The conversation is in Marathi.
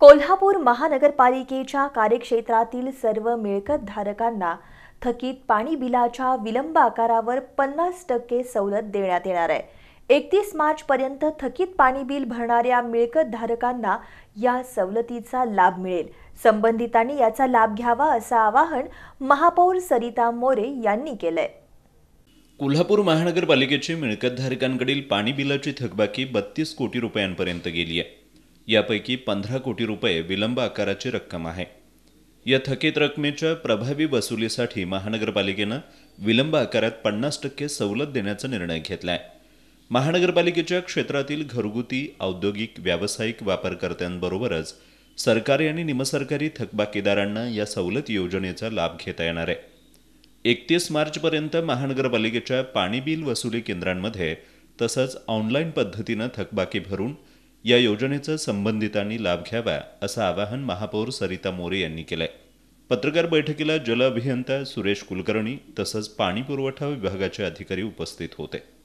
कोल्हापूर महानगरपालिकेच्या कार्यक्षेत्रातील सर्व मिळकतधारकांना थकीत पाणी बिलाच्या विलंब आकारावर पन्नास टक्के सवलत देण्यात येणार आहे एकतीस पर्यंत थकीत पाणी बिल भरणाऱ्या मिळकतधारकांना या सवलतीचा लाभ मिळेल संबंधितांनी याचा लाभ घ्यावा असं आवाहन महापौर सरिता मोरे यांनी केलंय कोल्हापूर महानगरपालिकेची मिळकतधारकांकडील पाणी बिलाची थकबाकी बत्तीस कोटी रुपयांपर्यंत गेली आहे यापैकी पंधरा कोटी रुपये विलंब आकाराची रक्कम आहे या थकीत रकमेच्या प्रभावी वसुलीसाठी महानगरपालिकेनं विलंब आकारात पन्नास टक्के सवलत देण्याचा निर्णय घेतला आहे महानगरपालिकेच्या क्षेत्रातील घरगुती औद्योगिक व्यावसायिक वापरकर्त्यांबरोबरच सरकारी आणि निमसरकारी थकबाकीदारांना या सवलत योजनेचा लाभ घेता येणार आहे एकतीस मार्चपर्यंत महानगरपालिकेच्या पाणी बिल वसुली केंद्रांमध्ये तसंच ऑनलाईन पद्धतीनं थकबाकी भरून या योजनेचा संबंधितांनी लाभ घ्यावा असं आवाहन महापौर सरिता मोरे यांनी केलंय पत्रकार बैठकीला जल अभियंता सुरेश कुलकर्णी तसंच पाणी पुरवठा विभागाचे अधिकारी उपस्थित होते